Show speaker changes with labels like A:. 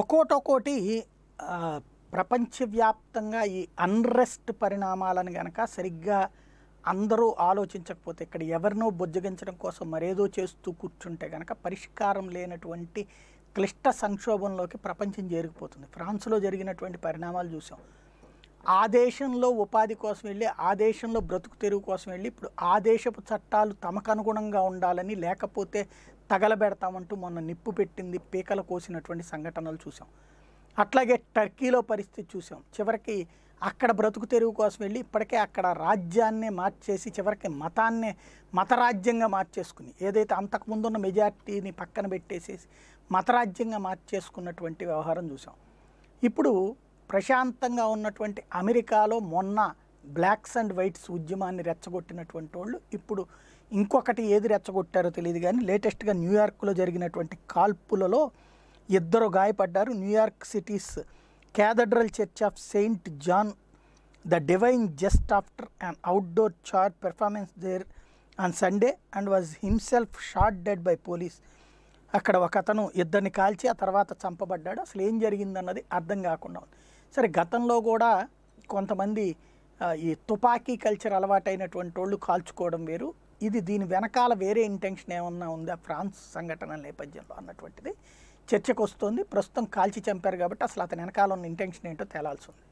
A: ఒక్కోటొక్కోటి ప్రపంచవ్యాప్తంగా ఈ అన్రెస్ట్ పరిణామాలను గనక సరిగ్గా అందరూ ఆలోచించకపోతే ఇక్కడ ఎవరినో బుజ్జగించడం కోసం మరేదో చేస్తూ కూర్చుంటే కనుక పరిష్కారం లేనటువంటి క్లిష్ట సంక్షోభంలోకి ప్రపంచం జరిగిపోతుంది ఫ్రాన్స్లో జరిగినటువంటి పరిణామాలు చూసాం ఆ దేశంలో ఉపాధి కోసం వెళ్ళి ఆ దేశంలో బ్రతుకు తెరువు కోసం వెళ్ళి ఇప్పుడు ఆ దేశపు చట్టాలు తమకు అనుగుణంగా ఉండాలని లేకపోతే తగలబెడతామంటూ మొన్న నిప్పు పెట్టింది పీకల కోసినటువంటి సంఘటనలు చూసాం అట్లాగే టర్కీలో పరిస్థితి చూసాం చివరికి అక్కడ బ్రతుకు తెరువు కోసం వెళ్ళి ఇప్పటికే అక్కడ రాజ్యాన్నే మార్చేసి చివరికి మతాన్నే మతరాజ్యంగా మార్చేసుకుని ఏదైతే అంతకుముందున్న మెజార్టీని పక్కన పెట్టేసేసి మతరాజ్యంగా మార్చేసుకున్నటువంటి వ్యవహారం చూసాం ఇప్పుడు ప్రశాంతంగా ఉన్నటువంటి అమెరికాలో మొన్న బ్లాక్స్ అండ్ వైట్స్ ఉద్యమాన్ని రెచ్చగొట్టినటువంటి వాళ్ళు ఇప్పుడు ఇంకొకటి ఏది రెచ్చగొట్టారో తెలియదు కానీ లేటెస్ట్గా న్యూయార్క్లో జరిగినటువంటి కాల్పులలో ఇద్దరు గాయపడ్డారు New York city's cathedral church of Saint John the divine just after and outdoor choir performance there on Sunday and was himself shot dead by police అక్కడ ఒక అతను ఇద్దరిని కాల్చి ఆ తర్వాత చంపబడ్డాడు అసలు ఏం జరిగిందన్నది అర్థం కాకుండా ఉంది సరే గతంలో కూడా కొంతమంది ఈ తుపాకీ కల్చర్ అలవాటైనటువంటి వాళ్ళు కాల్చుకోవడం వేరు ఇది దీని వెనకాల వేరే ఇంటెన్షన్ ఏమన్నా ఉందా ఫ్రాన్స్ సంఘటన నేపథ్యంలో అన్నటువంటిది చర్చకు వస్తుంది ప్రస్తుతం కాల్చి చంపారు కాబట్టి అసలు అతని వెనకాల ఉన్న ఇంటెన్షన్ ఏంటో తేలాల్సి ఉంది